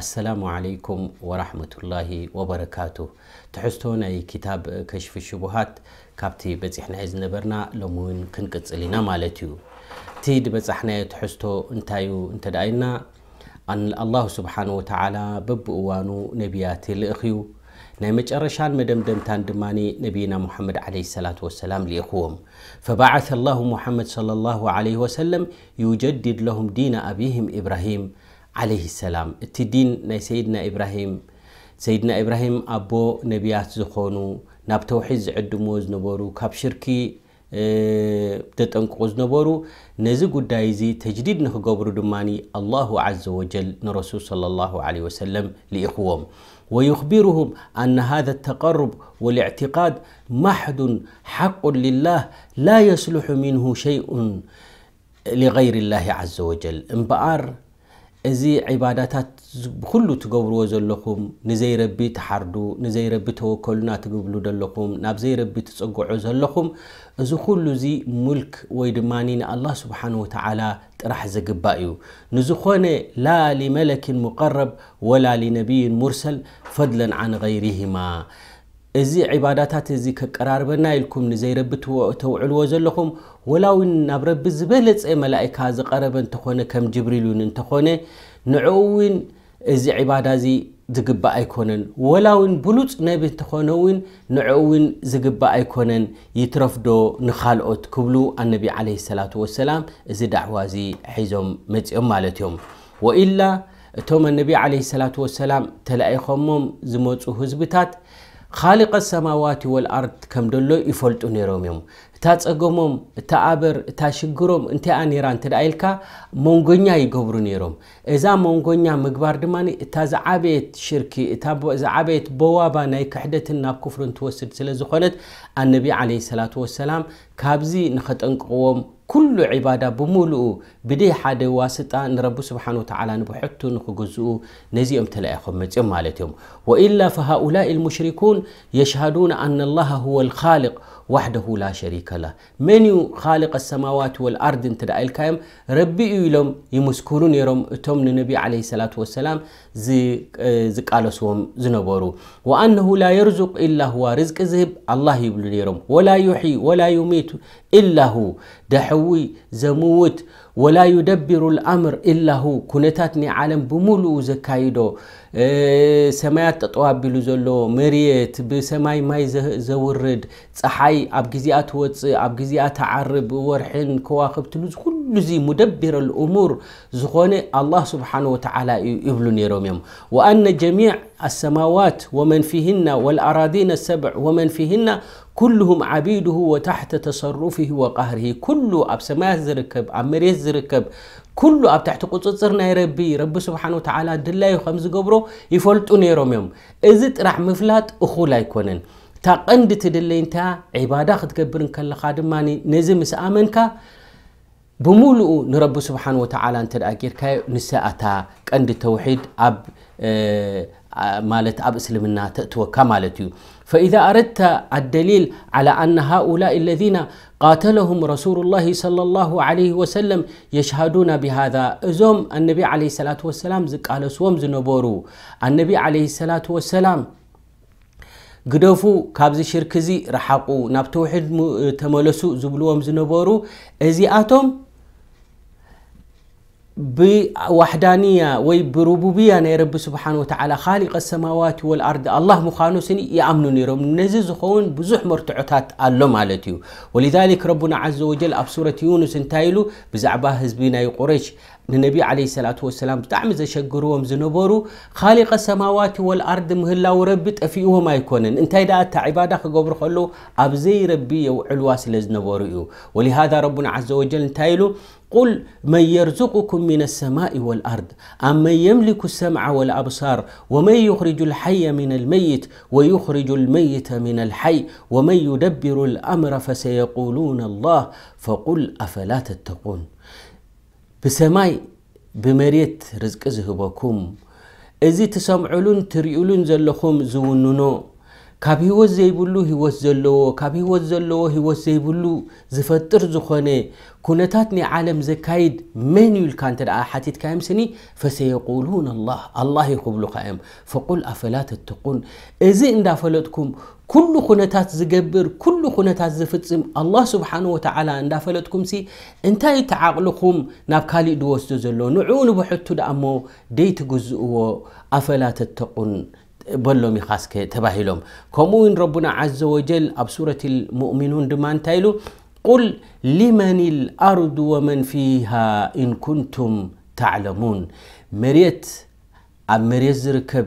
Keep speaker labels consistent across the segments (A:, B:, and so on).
A: السلام عليكم ورحمة الله وبركاته تحستون أي كتاب كشف الشبهات كابتي بتسحنا إذن برنا لمن كنكت لنا مالتيو تيد بتسحنا تحستو انتايو انتدعينا أن الله سبحانه وتعالى ببقوانو الإخيو لأخيو أرشان مدم دم تاندماني نبينا محمد عليه الصلاة والسلام لإخوهم فبعث الله محمد صلى الله عليه وسلم يجدد لهم دين أبيهم إبراهيم عليه السلام تدين دين ناي سيدنا ابراهيم سيدنا ابراهيم ابو نبيات زخونو ناب توحيد زعدمو زنبورو كاب شركي تتنقو نبورو نزي قداي زي تجديد نخقبرو دماني الله عز وجل نرسول صلى الله عليه وسلم لإخوهم ويخبرهم أن هذا التقرب والاعتقاد محد حق لله لا يصلح منه شيء لغير الله عز وجل انبار እዚ ዒባዳታት ብኩሉ ትገብርዎ ዘለኹም ንዘይረቢ ተሓርዱ ንዘይረቢ ተወከሉና ትግብሉ ዘለኹም ናብ ዘይረቢ ትፅጉዑ ዘለኹም እዚ ኩሉ እዚ ሙልክ ወይ ድማ ንኣላ ስብሓን ወተዓላ ጥራሕ ዝግባእ እዩ ንዝኾነ ላ ሊመለክን ሙቀረብ ወላ ሊነብይን ሙርሰል ፈድለን ዓን غይሪህማ እዚ ዕባዳታት እዚ ከቀራርበና ኢልኩም ንዘይረብትዎ ተውዕልዎ ዘለኹም ወላዊን ናብ ረቢ ዝበለፀ መላእካ ዝቐረበ እንተኾነ ከም ጅብሪል ውን እንተኾነ ንዕኡ እውን እዚ ዕባዳ እዚ ዝግባእ ኣይኮነን ወላውን ብሉፅ ነብ እንትኾነ ውን ንዕኡ እውን ዝግባእ ኣይኮነን ይትረፍዶ ንኻልኦት ክብሉ ኣነቢ ዓለ ሰላ ወሰላም እዚ ዳዕዋ እዚ ሒዞም መፂኦም ማለት እዮም ወኢላ እቶም ኣነቢ ዓለ ሰላ ወሰላም ተለኢኾሞም ዝመፁ ህዝብታት ካሊቀ ሰማዋት ወልኣርድ ከም ደሎ ይፈልጡ ነይሮም እዮም እታ ፀገሞም እታ ኣበር እታ ሽግሮም እንታይኣ ነራ እንተ ኢልካ መንጎኛ ይገብሩ ነይሮም እዛ መንጎኛ ምግባር ድማ እታ ዝዓበየት ሽርኪ ዝዓበየት በዋባ ናይ ክሕደትን ናብ ክፍርን ትወስድ ስለ ዝኾነት ኣነቢ ዓለ ሰላት ወሰላም ካብዚ ንኸጠንቅቕዎም كل عبادة بمولو بدي حد واسطة نرب سبحانه وتعالى نبحثه نكجزؤ نزي أم تلاقيهم متجمع لتهم وإلا فهؤلاء المشركون يشهدون أن الله هو الخالق وحده لا شريك له من خالق السماوات والأرض انت دائل كايم ربي إلهم يمسكرون يرم توم النبي عليه الصلاة والسلام زي آه، زي قالوا زنبورو وأنه لا يرزق إلا هو رزق زهب الله يبلو يرم ولا يحي ولا يميت إلا هو دحو حوي زموت ولا يدبر الأمر إلا هو كنتاتني عالم بمولو زكايدو إيه، سمايات تطوابلو زلو مريت بسماي ماي زورد صحاي أبجزيات غزيات وص اب غزيات ورحن كواكب تلوز كل زي مدبر الأمور زخوني الله سبحانه وتعالى يبلو نيروم يوم وأن جميع السماوات ومن فيهن والأراضين السبع ومن فيهن كلهم عبيده وتحت تصرفه وقهره كل اب سمايات زركب أمريز ዝርከብ ኩሉ ኣብ ትሕቲ ቁፅፅር ናይ ረቢ ረቢ ስብሓን ወተዓላ ድላዩ ከም ዝገብሮ ይፈልጡ ነይሮም እዮም እዚ ጥራሕ ምፍላጥ እኹል ኣይኮነን እታ ቀንዲ ትድለይ እንታ ዒባዳ ክትገብርን ከለኻ ድማ ነዚ ምስ ኣመንካ ብምሉኡ ንረቢ ስብሓን ወተዓላ እንተ ደኣ ጌርካዮ ንስኣታ ቀንዲ ተውሒድ ኣብ ማለት ኣብ እስልምና ተእትወካ ማለት እዩ فإذا أردت الدليل على أن هؤلاء الذين قاتلهم رسول الله صلى الله عليه وسلم يشهدون بهذا أزوم النبي عليه الصلاة والسلام على سوم زنبورو النبي عليه الصلاة والسلام ግደፉ كابز شركزي እዚ ረሓቁ ናብ زبلوهم زنبورو ዝብልዎም ዝነበሩ بوحدانية وبربوبية رب سبحانه وتعالى خالق السماوات والأرض الله مخانو سني يأمنوا نيرم نزي زخون بزح مرتعتات اللو مالتيو ولذلك ربنا عز وجل أبصرة يونس انتايلو بزعبه هزبينا يقريش ننبي عليه الصلاة والسلام بتعمل إذا شجروا ومزنبروا خالق السماوات والأرض مهلا ورب تفيه ما يكونن أنت إذا أتى عبادة خجبر خلو أبزي ربي وعلواس لزنبروا ولهذا ربنا عز وجل تايلو قل من يرزقكم من السماء والأرض أم من يملك السمع والأبصار ومن يخرج الحي من الميت ويخرج الميت من الحي ومن يدبر الأمر فسيقولون الله فقل أفلا تتقون ብሰማይ ብመሬት ርዝቂ ዝህበኩም እዚ ትሰምዑሉን ትርእሉን ዘለኹም ዝውንኖ ካብ ሂወት ዘይብሉ ሂወት ዘለዎ ካብ ሂወት ዘለዎ ሂወት ዘይብሉ ዝፈጥር ዝኾነ ኩነታት ናይ ዓለም ዘካይድ መን ይብልካ እንተ ሓቲትካ ዮም ስኒ ፈሰየቁሉን ኣላህ ኣላህ ይክብሉካ እዮም ፈቁል ኣፈላ ተትቁን እዚ እንዳፈለጥኩም ኩሉ ኩነታት ዝገብር ኩሉ ኩነታት ዝፍፅም ኣላህ ስብሓን ወተዓላ እንዳፈለጥኩም ሲ እንታይ ተዓቕልኩም ናብ ካሊእ ድወስዱ ዘሎ ንዕኡ ንብሕቱ ደኣ እሞ ደይትግዝእዎ ኣፈላ ተተቁን بلوم يخاسك تباهيلوم كموين ربنا عز وجل أب سورة المؤمنون دمان تايلو قل لمن الأرض ومن فيها إن كنتم تعلمون مريت أب مريت زركب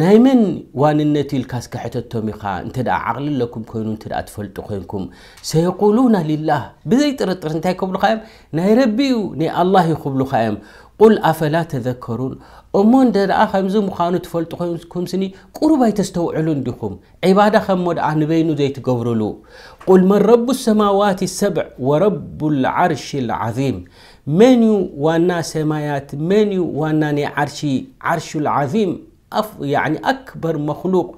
A: نايمن وان النتيل كاسك حتى التوميخا انت دا عقل لكم كونو انت دا أتفلت خينكم سيقولون لله بزي ترطر انتاي كبلو خايم ناي ربيو ني الله يخبلو خايم قل أفلا تذكرون أمون دعا خمزو مخانو تفلتكم سني قربا يتستوعلو ندخم عبادة خمود عن بينو زي تقبرلو قل من رب السماوات السبع ورب العرش العظيم من وانا سمايات من وانا عرشي عرش العظيم أف يعني أكبر مخلوق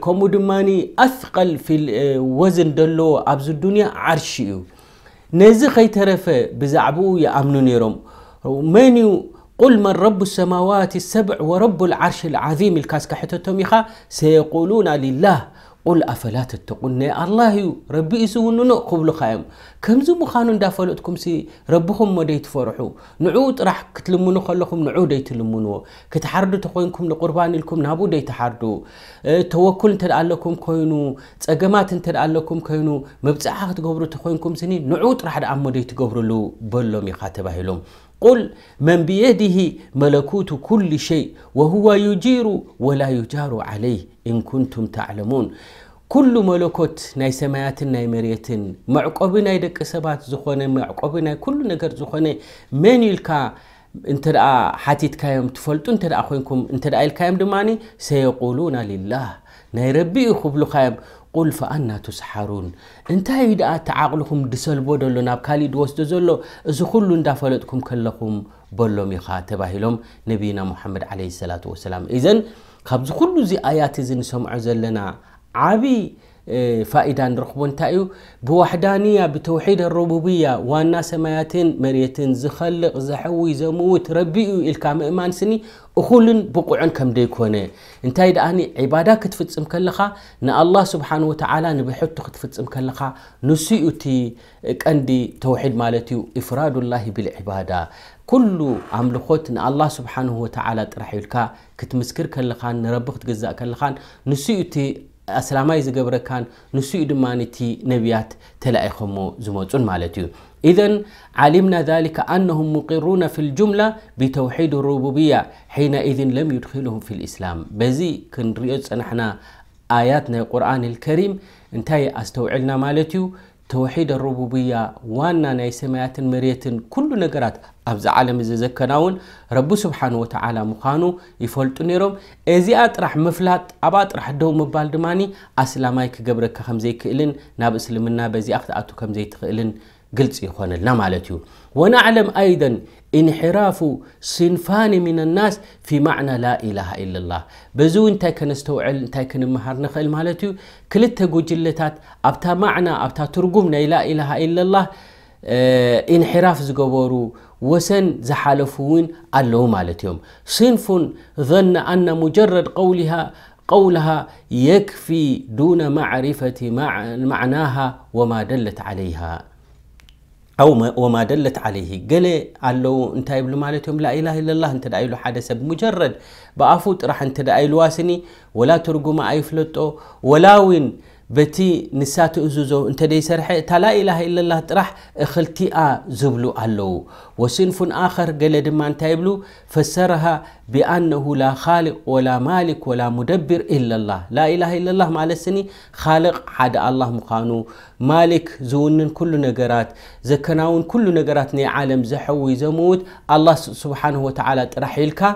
A: كومودماني اه، أثقل في الوزن اه، دلو أبز الدنيا عرشيو نزي خيترفه بزعبو يأمنو نيرم ومن قل من رب السماوات السبع ورب العرش العظيم الكاسكا حتى تميخا سيقولون لله قل أفلا تتقون الله ربي إسونا قبل خيام كم زم خانوا دافلتكم سي ربهم ما ديت فرحوا نعود راح كتلمونو خلكم نعود ديت لمنو كتحردو تقوينكم لقربان لكم نابو ديت حردو اه، توكل تر لكم كينو تجمعات تر لكم كينو مبتعاخد قبرو تقوينكم سني نعود راح دعم ديت قبرو لو بلو ميخاتبه لهم قل من بيده ملكوت كل شيء وهو يجير ولا يجار عليه إن كنتم تعلمون كل ملكوت ناي سمايات ناي مريتن معقوبنا يدك سبات زخونة معقوبنا كل نقر زخونة من يلقى انترى حاتيت كايم تفلتو انترى اخوينكم انترى الكايم دماني سيقولون لله ناي ربي خبلو خايم ቁልፍኣናትስሓሩን እንታዩ ደኣ ተዓቕልኩም ድሰልቦ ደሎ ናብ ካሊእ ድወስዶ ዘሎ እዚ ኩሉ እንዳፈለጥኩም ከለኹም በሎም ኢኻ ተባሂሎም ነቢና ሙሓመድ ዓለ ሰላት ወሰላም ኢዘን ካብዚ ኩሉ ዚ ኣያት እዚ ንሰምዖ ዘለና ዓብ فائدة نرخبون تأيو بوحدانية بتوحيد الربوبية وانا سماياتين مريتين زخلق زحوي زموت ربيو الكام إيمان سني أخولن بقعن كم ديكوني انتاي داني عبادة كتفتسم كلخا نا الله سبحانه وتعالى نبحطو كتفت كلخا نسيئو كاندي توحيد مالتيو إفراد الله بالعبادة كل أملخوت إن الله سبحانه وتعالى ترحيلك كتمسكر كلخان نربخت تجزاء كلخان نسيئتي أسلامي زجبر كان نسيد دمانتي نبيات تلاقيهم زموتون مالتيو إذا علمنا ذلك أنهم مقرون في الجملة بتوحيد الربوبية حينئذ لم يدخلهم في الإسلام بزي كن أن إحنا آياتنا القرآن الكريم انتهي أستوعلنا مالتيو توحيد الربوبية وانا ناي مريت كل نقرات أبز عالم إذا ذكرناون رب سبحانه وتعالى مخانو يفولت نيروم إزيات راح مفلات أبات راح دوم مبالد ماني أسلامي خم زي كإلن ناب إسلامنا بزي أخت أتو خم زي تقلن قلت إخوان اللام على ونعلم أيضا انحراف صنفان من الناس في معنى لا إله إلا الله بزو انتا كنستوع انتا كن مهار نخل مالتيو كلتا قجلتات أبتا معنى أبتا ترقمنا لا إله إلا الله آه، انحراف زغبورو وسن زحالفون الله مالتهم صنف ظن أن مجرد قولها قولها يكفي دون معرفة معناها وما دلت عليها أو ما وما دلت عليه قال له أنت أيبل مالتهم لا إله إلا الله أنت دايل حدث بمجرد بأفوت راح أنت دايل واسني ولا ترجم أي فلتو ولا وين بتي نساتو ازوزو انت دي سرحي تا اله الا الله ترح اخلتي اه زبلو اللو وصنف اخر قال ما انت يبلو فسرها بانه لا خالق ولا مالك ولا مدبر الا الله لا اله الا الله ما لسني خالق حد الله مخانو مالك زونن كل نقرات زكناون كل نقرات ني عالم زحوي زمود الله سبحانه وتعالى ترح يلكا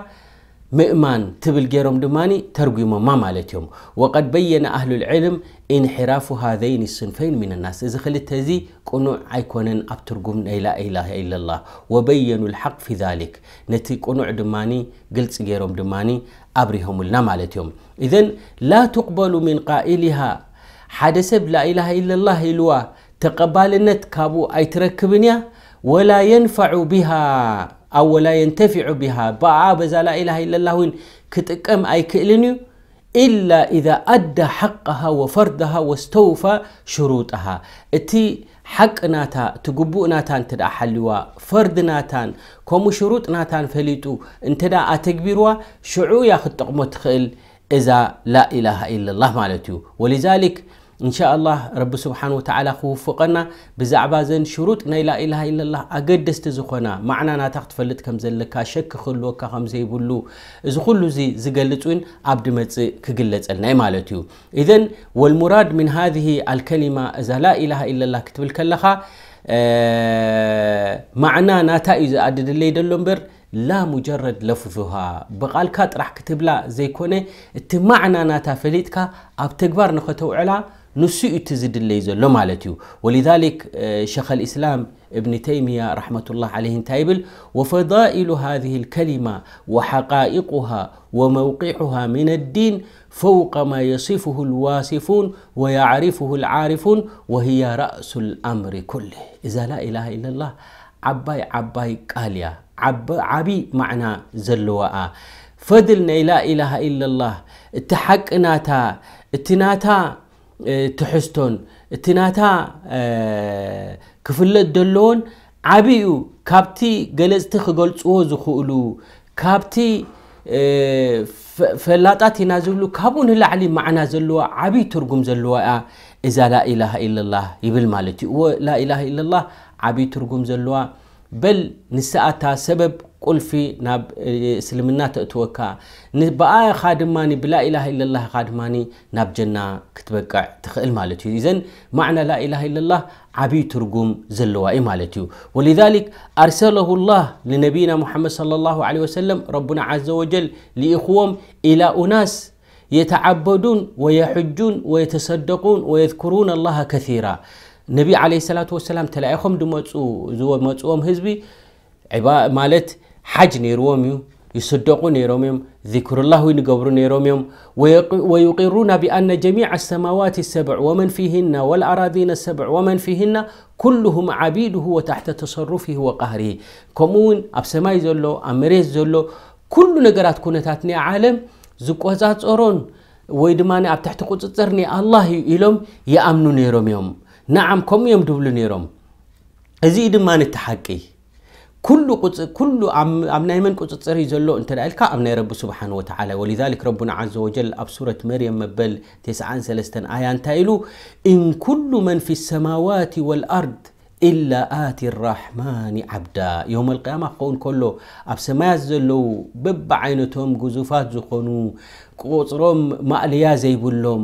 A: مئمان تبل جيروم دماني ترجمة ما مالتهم وقد بين أهل العلم انحراف هذين الصنفين من الناس إذا خلت هذه كونوا عيكونا أبترجم لا إله إلا الله وبينوا الحق في ذلك نتي كونوا دماني قلت جيروم دماني أبرهم لنا مالتهم إذن لا تقبل من قائلها حدث لا إله إلا الله إلوا النت كابو أي تركبنيا ولا ينفع بها أو لا ينتفع بها بعابزة لا إله إلا الله وين كتكم أي كإلنيو إلا إذا أدى حقها وفردها واستوفى شروطها إتي حق ناتا تقبو ناتان تدا حلوا فرد ناتا كومو شروط ناتا فليتو انتدا أتكبروا شعو ياخد تقمو تخيل إذا لا إله إلا الله مالتيو ولذلك إن شاء الله رب سبحانه وتعالى خوفقنا بزعبا زين شروط ناي لا إله إلا الله أقدس تزخونا معنا ناتخت فلت كم زلك شك خلوك كم زي بلو إذا خلو زي زقلتون عبد متز كقلت الناي مالتيو إذن والمراد من هذه الكلمة إذا لا إله إلا الله كتب الكلخة معنا ناتا إذا أدد اللي دلنبر لا مجرد لفظها بقالك راح كتب لا زي كوني التمعنا ناتا فليتك أبتكبر نخطو علا ንስኡ እቲ اللي زلو ማለት ولذلك آه، شيخ الإسلام ابن تيمية رحمة الله عليه تايبل وفضائل هذه الكلمة وحقائقها وموقعها من الدين فوق ما يصفه الواصفون ويعرفه العارفون وهي رأس الأمر كله إذا لا إله إلا الله عباي عباي كاليا عب عبي معنى زلواء فضلنا لا إله إلا الله اتحق ناتا اتناتا ትሕዝቶን እቲ ናታ ክፍለጥ ደለዎን ዓብኡ ካብቲ ገለፅቲ ክገልፅዎ ዝኽእሉ ካብቲ ፈላጣት ኢና ዝብሉ ካብኡ ንላዕሊ ማዕና ዘለዋ ዓብይ ትርጉም ዘለዋ እያ እዛ ላኢላሃ ኢለላህ ይብል ማለት እዩ እዎ ላኢላሃ ኢለላህ ዓብይ ትርጉም ዘለዋ بل نسأتا سبب قل في ناب سلمنا تأتوكا نبقى خادماني بلا إله إلا الله خادماني ناب جنة كتبقع تخيل مالتي إذن معنى لا إله إلا الله عبي ترقوم زلوا إي مالتي ولذلك أرسله الله لنبينا محمد صلى الله عليه وسلم ربنا عز وجل لإخوهم إلى أناس يتعبدون ويحجون ويتصدقون ويذكرون الله كثيرا نبي عليه الصلاة والسلام تلاقيهم دمتو زو متوهم هزبي عبا مالت حج نيروميو يصدقون نيروميم ذكر الله ينقبرون نيروميم ويقرون بأن جميع السماوات السبع ومن فيهن والأراضين السبع ومن فيهن كلهم عبيده وتحت تصرفه وقهره كمون أبسماي زلو أمريز زلو كل نقرات كونتاتني عالم زكوزات أورون ويدماني أبتحت قد الله يلوم يأمنون نيروميم نعم كم يوم دبلو نيرم أزيد ما نتحكي كل قص كل عم عم نايمن قط تصري زلو أنت رأيك أم رب سبحانه وتعالى ولذلك ربنا عز وجل أبصرة مريم مبل تسعان سلستن آيان تايلو إن كل من في السماوات والأرض إلا آتي الرحمن عبدا يوم القيامة قون كله أب يزلو بب عينتهم جزوفات زخنو ቁፅሮም ማእልያ ዘይብሎም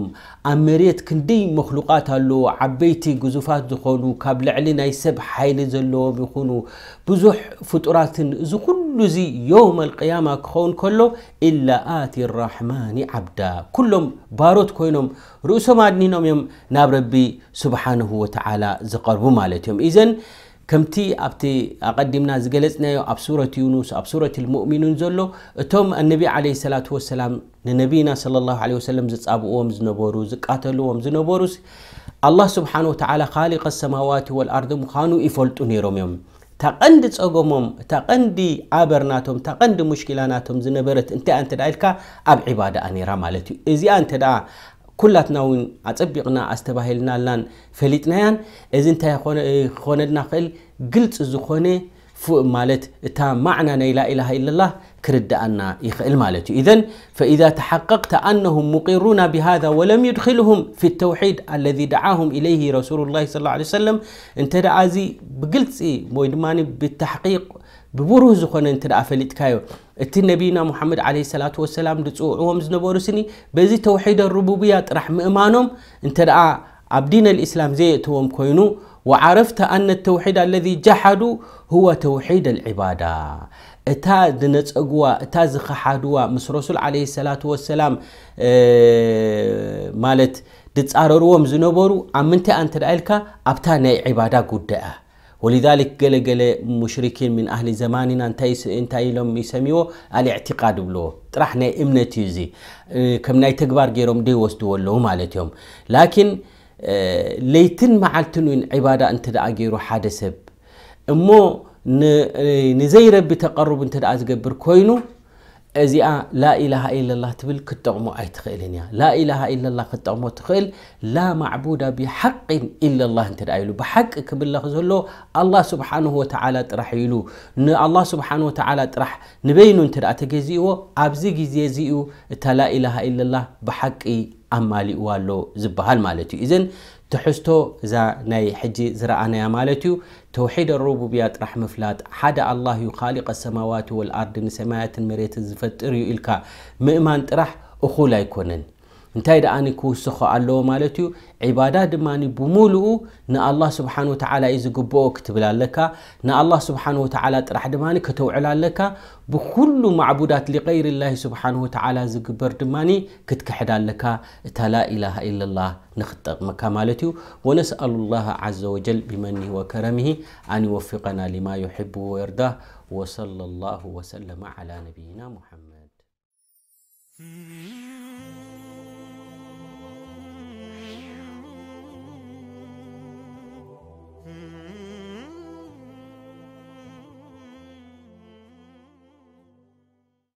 A: ኣብ መሬት ክንደይ መክሉቃት ኣለዉ ዓበይቲ ግዙፋት ዝኾኑ ካብ ልዕሊ ናይ ሰብ ሓይሊ ዘለዎም ይኹኑ ብዙሕ ፍጡራትን እዚ ኩሉ እዚ ዮም ኣልቅያማ ክኸውን ከሎ ኢላ ኣቲ ራሕማን ዓብዳ ኩሎም ባሮት ኮይኖም ርእሶም ኣድኒኖም እዮም ናብ ረቢ ስብሓንሁ ወተዓላ ዝቐርቡ ማለት እዮም እዘን ከምቲ ኣብቲ ኣቐዲምና ዝገለጽናዮ ኣብ ሱረት ዩኑስ ኣብ ሱረት ልሙእሚኒን ዘሎ እቶም ኣነቢ ዓለ ሰላት ወሰላም ንነቢና ለ ላ ለ ሰለም ዝጻብእዎም ዝነበሩ ዝቃተልዎም ዝነበሩስ ኣላ ስብሓን ወተዓላ ካሊኮ ሰማዋት ወልኣርድ ምዃኑ ይፈልጡ ነይሮም እዮም እታ ቐንዲ ፀገሞም እታ ቐንዲ ኣበርናቶም እታቐንዲ ሙሽኪላናቶም ዝነበረት እንታይ እንተዳ ኢልካ ኣብ ዒባዳ ነራ ማለት እዩ እዚኣ እንተ ኩላትና እውን ኣፀቢቕና ኣስተባሂልናላን ፈሊጥናያን እዚ እንታይ ክኾነድና ክእል ግልፂ ዝኾነ مالت تا معنى لا إله إلا الله كرد أن يخل مالته إذن فإذا تحققت أنهم مقرون بهذا ولم يدخلهم في التوحيد الذي دعاهم إليه رسول الله صلى الله عليه وسلم انت رأزي بقلت إيه بالتحقيق ببروه زخون انت رأفلت كايو ات ነቢና محمد عليه الصلاة والسلام ዝፅውዕዎም ዝነበሩ ስኒ በዚ ተውሒደ ሩቡብያ ጥራሕ ምእማኖም እንተ ደኣ ኣብ ዲን ልእስላም ዘየእትዎም وعرفت أن التوحيد الذي جحدوا هو توحيد العبادة اتا دنت أقوى اتا زخحدوا مس رسول عليه الصلاه والسلام اه مالت دصارروم زنبرو امنت انت دالكا ابتا عباده غداه ولذلك قال قال مشركين من اهل زماننا أنت أنت لهم يسميو الاعتقاد بلو طرح إمنا امنتي اه كم ناي تكبار جيروم دي وسدوا له مالتهم لكن ለይትን መዓልትን ዒባዳ እንተ ደኣ ገይሩ ሓደ ሰብ እሞ ንዘይረቢ ተቐርቡ እንተ ደኣ ዝገብር ኮይኑ እዚኣ ላኢላሃ ኢለላ ትብል ክትጠቕሞ ኣይትኽእልን እያ ላኢላሃ ኢለላ ክትጠቕሞ ትኽእል ላ ማዕቡዳ ብሓቅን ኢለላ እንተ ደኣ ኢሉ ብሓቂ ክብለኽ ዘሎ ኣላ ስብሓንሁ ወተዓላ ጥራሕ ኢሉ ንኣላ ስብሓን ወተዓላ ጥራሕ ንበይኑ እንተ ደኣ ተገዚእዎ ኣብዚ ግዜ እዚኡ እታ ላኢላሃ ኢለላ ብሓቂ أمالي والو زبهال مالتي إذن تحستو إذا ناي حجي زرعنا يا مالتي توحيد الربوبيات رحم فلات حدا الله يخالق السماوات والأرض نسمات المريت الزفت إريو إلكا مئمان ترح أخو لا እንታይ ደኣኒ ክውስኮ ኣለዎ ማለት እዩ ዒባዳ ድማ ብሙሉኡ ንኣላه ስብሓን ወተላ እዩ ዝግብኦ ክትብል ኣለካ ንኣላه ስብሓን ወተላ ጥራሕ ድማ ከተውዕል ኣለካ ብኩሉ ማዕቡዳት ሊቀይር ላ ስብሓን ወተላ ዝግበር ድማ ክትክሕድ ኣለካ እታ ላኢላሃ ኢላ ላ ንክትጠቕመካ ማለት እዩ ወነስአሉ ላه ዘ ወጀል ብመኒ ወከረምሂ ኣን ይወፊቀና ልማ ዩሕብ ወየርዳ ወصለ ላه ወሰለማ ዓላ ነብይና ሙሐመድ